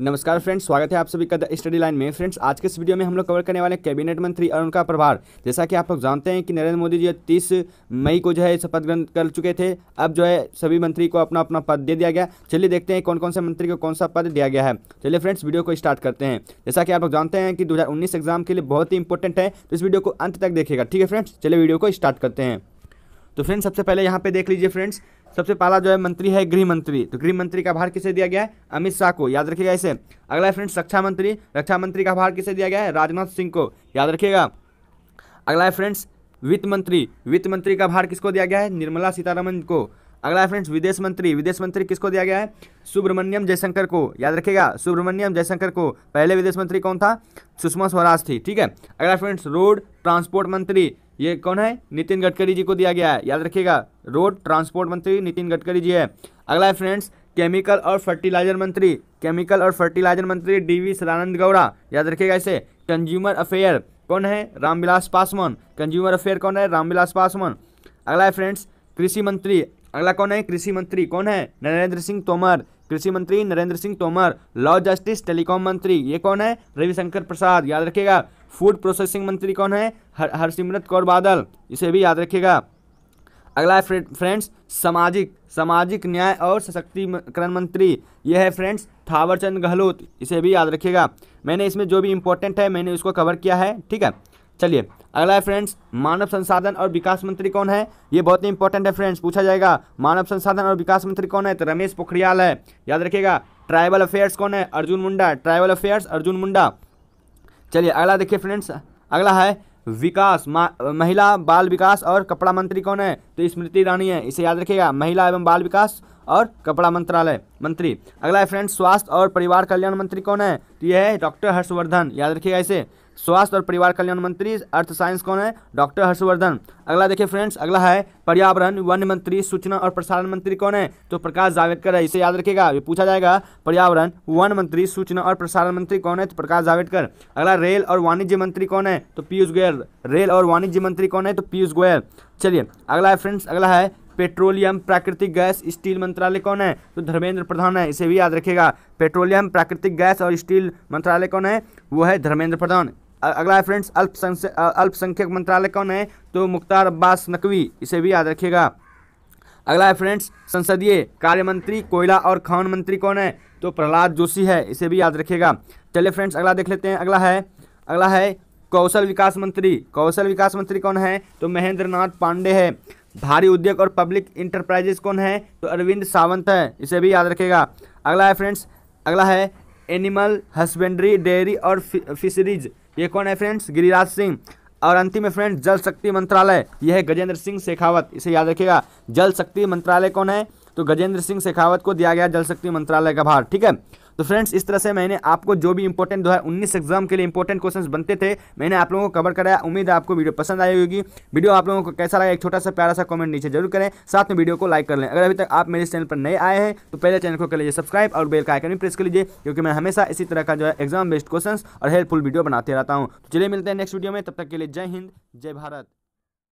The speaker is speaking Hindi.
नमस्कार फ्रेंड्स स्वागत है आप सभी का द स्टडी लाइन में फ्रेंड्स आज के इस वीडियो में हम लोग कवर करने वाले कैबिनेट मंत्री और उनका प्रभार जैसा कि आप लोग जानते हैं कि नरेंद्र मोदी जी तीस मई को जो है शपथ ग्रहण कर चुके थे अब जो है सभी मंत्री को अपना अपना पद दे दिया गया चलिए देखते हैं कौन कौन से मंत्री को कौन सा पद दिया गया है चलिए फ्रेंड्स वीडियो को स्टार्ट करते हैं जैसा कि आप लोग जानते हैं कि दो एग्जाम के लिए बहुत ही इंपॉर्टेंट है तो इस वीडियो को अंत तक देखेगा ठीक है फ्रेंड्स चलिए वीडियो को स्टार्ट करते हैं तो फ्रेंड्स सबसे पहले यहाँ पे देख लीजिए फ्रेंड्स सबसे पहला जो है मंत्री है गृह मंत्री तो गृह मंत्री का भार किसे दिया गया है अमित शाह को याद रखिएगा इसे अगला है फ्रेंड्स रक्षा मंत्री रक्षा मंत्री का भार किसे दिया गया है राजनाथ सिंह को याद रखिएगा अगला है फ्रेंड्स वित्त मंत्री वित्त मंत्री का भार किसको दिया गया है निर्मला सीतारमन को अगला है फ्रेंड्स विदेश मंत्री विदेश मंत्री किसको दिया गया है सुब्रमण्यम जयशंकर को याद रखिएगा सुब्रमण्यम जयशंकर को पहले विदेश मंत्री कौन था सुषमा स्वराज थी ठीक है अगला फ्रेंड्स रोड ट्रांसपोर्ट मंत्री ये कौन है नितिन गडकरी जी को दिया गया है याद रखिएगा रोड ट्रांसपोर्ट मंत्री नितिन गडकरी जी है अगला है फ्रेंड्स केमिकल और फर्टिलाइजर मंत्री केमिकल और फर्टिलाइजर मंत्री डी वी सदानंद गौड़ा याद रखिएगा इसे कंज्यूमर अफेयर कौन है रामविलास पासवान कंज्यूमर अफेयर कौन है रामविलास पासवान अगला है फ्रेंड्स कृषि मंत्री अगला कौन है कृषि मंत्री कौन है नरेंद्र सिंह तोमर कृषि मंत्री Narendra Singh Tomar law justice telecom मंत्री ये कौन है रविशंकर प्रसाद याद रखेगा फूड प्रोसेसिंग मंत्री कौन है हरसिमरत कौर बादल इसे भी याद रखेगा अगला है फ्रेंड्स सामाजिक सामाजिक न्याय और सशक्तिकरण मंत्री यह है फ्रेंड्स थावरचंद गहलोत इसे भी याद रखिएगा मैंने इसमें जो भी इंपॉर्टेंट है मैंने उसको कवर किया है ठीक है चलिए अगला है फ्रेंड्स मानव संसाधन और विकास मंत्री कौन है ये बहुत ही इंपॉर्टेंट है फ्रेंड्स पूछा जाएगा मानव संसाधन और विकास मंत्री कौन है तो रमेश पोखरियाल है याद रखिएगा ट्राइबल अफेयर्स कौन है अर्जुन मुंडा ट्राइबल अफेयर्स अर्जुन मुंडा चलिए अगला देखिए फ्रेंड्स अगला है विकास महिला बाल विकास और कपड़ा मंत्री कौन है तो स्मृति ईरानी है इसे याद रखिएगा महिला एवं बाल विकास और कपड़ा मंत्रालय मंत्री अगला है फ्रेंड्स स्वास्थ्य और परिवार कल्याण मंत्री कौन है तो यह है डॉक्टर हर्षवर्धन याद रखिएगा इसे स्वास्थ्य और परिवार कल्याण मंत्री अर्थ साइंस कौन है डॉक्टर हर्षवर्धन अगला देखिए फ्रेंड्स अगला है पर्यावरण वन्य मंत्री सूचना और प्रसारण मंत्री कौन है तो प्रकाश जावड़ेकर है इसे याद रखिएगा ये पूछा जाएगा पर्यावरण वन मंत्री सूचना और प्रसारण मंत्री कौन है तो प्रकाश जावड़ेकर अगला रेल और वाणिज्य मंत्री कौन है तो पीयूष गोयल रेल और वाणिज्य मंत्री कौन है तो पीयूष गोयल चलिए अगला है फ्रेंड्स अगला है पेट्रोलियम प्राकृतिक गैस स्टील मंत्रालय कौन है तो धर्मेंद्र प्रधान है इसे भी याद रखेगा पेट्रोलियम प्राकृतिक गैस और स्टील मंत्रालय कौन है वो है धर्मेंद्र प्रधान अगला है फ्रेंड्स अल्पसंख्यक अल्पसंख्यक मंत्रालय कौन है तो मुख्तार अब्बास नकवी इसे भी याद रखिएगा अगला है फ्रेंड्स संसदीय कार्य मंत्री कोयला और खान मंत्री कौन है तो प्रहलाद जोशी है इसे भी याद रखिएगा चलिए फ्रेंड्स अगला देख लेते हैं अगला है अगला है कौशल विकास मंत्री कौशल विकास मंत्री कौन है तो महेंद्र नाथ पांडे है भारी उद्योग और पब्लिक इंटरप्राइजेस कौन है तो अरविंद सावंत है इसे भी याद रखेगा अगला है फ्रेंड्स अगला है एनिमल हस्बेंड्री डेयरी और फिशरीज ये कौन है फ्रेंड्स गिरिराज सिंह और अंतिम है फ्रेंड्स जल शक्ति मंत्रालय यह है गजेंद्र सिंह शेखावत इसे याद रखिएगा जल शक्ति मंत्रालय कौन है तो गजेंद्र सिंह शेखावत को दिया गया जल शक्ति मंत्रालय का भार ठीक है तो फ्रेंड्स इस तरह से मैंने आपको जो भी इंपॉर्टेंट दो उन्नीस एग्जाम के लिए इंपॉर्टेंट क्वेश्चन बनते थे मैंने आप लोगों को कवर कराया उम्मीद है आपको वीडियो पसंद आई होगी वीडियो आप लोगों को कैसा लगा एक छोटा सा प्यारा सा कमेंट नीचे जरूर करें साथ में वीडियो को लाइक कर लें अगर अभी तक आप मेरे चैनल पर नए आए हैं तो पहले चैनल को कर लीजिए सब्सक्राइब और बेल का आइकन भी प्रेस कर लीजिए क्योंकि मैं हमेशा इसी तरह का जो है एग्जाम बेस्ड क्वेश्चन और हेल्पफुल वीडियो बनाते रहता हूँ तो चलिए मिलते हैं नेक्स्ट वीडियो में तब तक के लिए जय हिंद जय भारत